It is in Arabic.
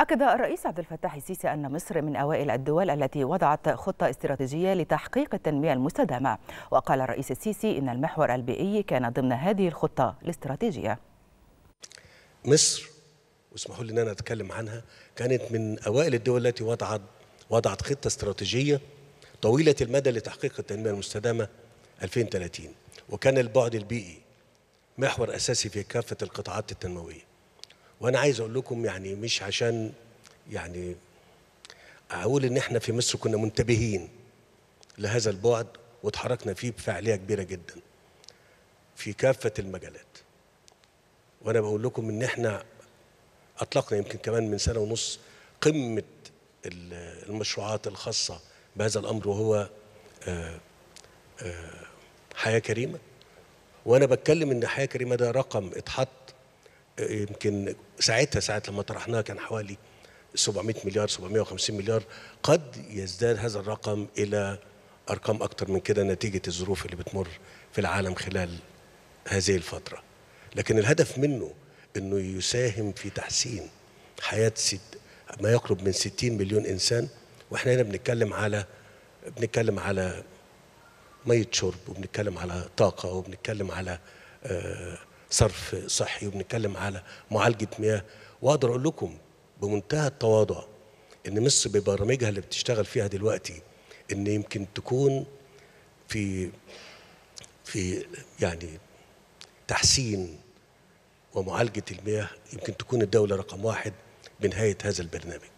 أكد الرئيس عبد الفتاح السيسي أن مصر من أوائل الدول التي وضعت خطة استراتيجية لتحقيق التنمية المستدامة وقال الرئيس السيسي إن المحور البيئي كان ضمن هذه الخطة الاستراتيجية مصر واسمحوا لي ان انا اتكلم عنها كانت من اوائل الدول التي وضعت وضعت خطه استراتيجيه طويله المدى لتحقيق التنميه المستدامه 2030 وكان البعد البيئي محور اساسي في كافه القطاعات التنمويه وانا عايز اقول لكم يعني مش عشان يعني اقول ان احنا في مصر كنا منتبهين لهذا البعد وتحركنا فيه بفاعليه كبيره جدا في كافه المجالات وانا بقول لكم ان احنا اطلقنا يمكن كمان من سنه ونص قمه المشروعات الخاصه بهذا الامر وهو آه، آه، حياه كريمه وانا بتكلم ان حياه كريمه ده رقم اتحط يمكن ساعتها ساعه لما طرحناها كان حوالي 700 مليار 750 مليار قد يزداد هذا الرقم الى ارقام اكتر من كده نتيجه الظروف اللي بتمر في العالم خلال هذه الفتره لكن الهدف منه انه يساهم في تحسين حياه ست ما يقرب من 60 مليون انسان واحنا هنا بنتكلم على بنتكلم على ميه شرب وبنتكلم على طاقه وبنتكلم على آه صرف صحي وبنتكلم على معالجه مياه واقدر اقول لكم بمنتهى التواضع ان مصر ببرامجها اللي بتشتغل فيها دلوقتي ان يمكن تكون في في يعني تحسين ومعالجه المياه يمكن تكون الدوله رقم واحد بنهايه هذا البرنامج